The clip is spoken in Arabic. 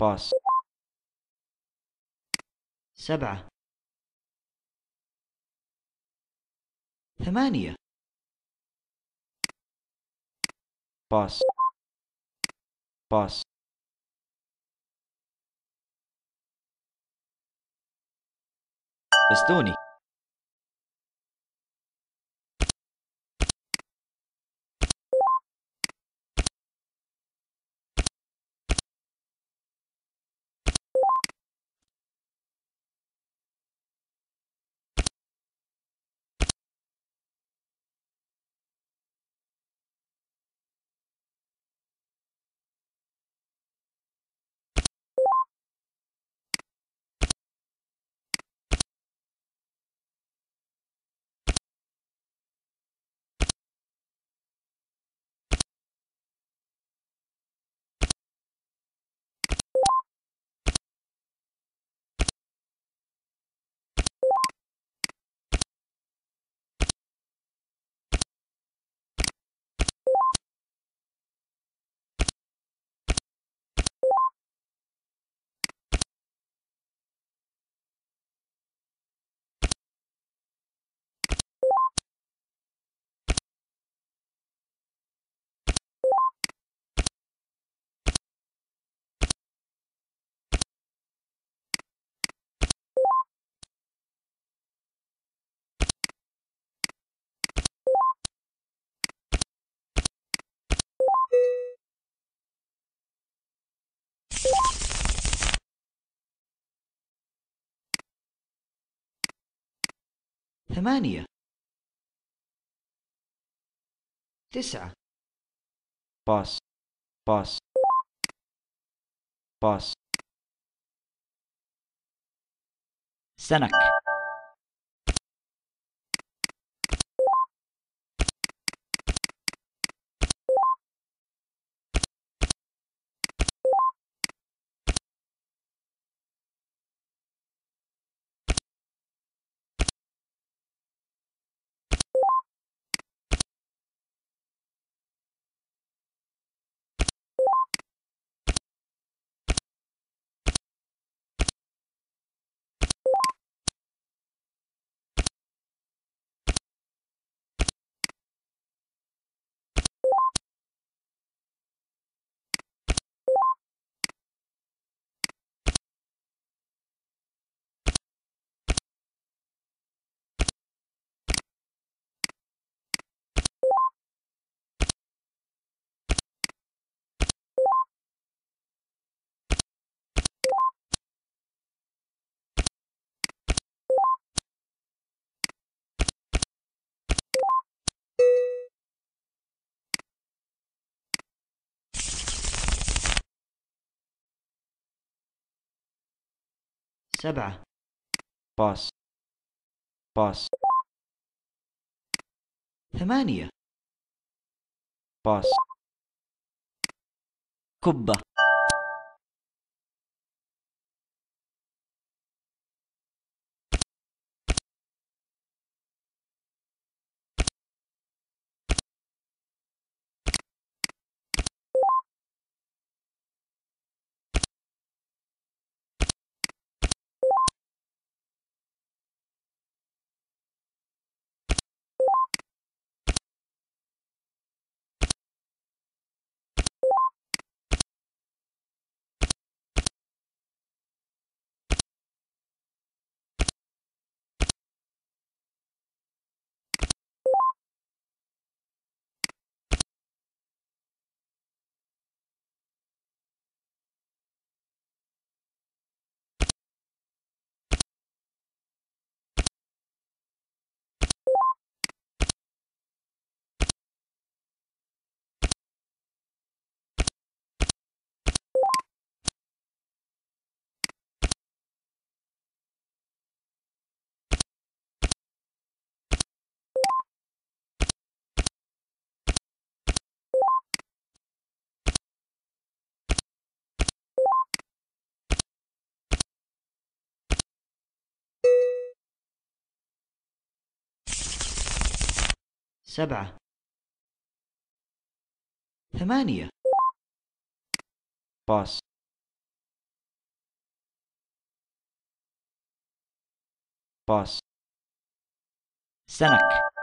باس سبعة ثمانية باس باس بستوني ثمانية تسعة باس باس باس سنك سبعة باس باس ثمانية باس كبة سبعة ثمانية باس باس سنك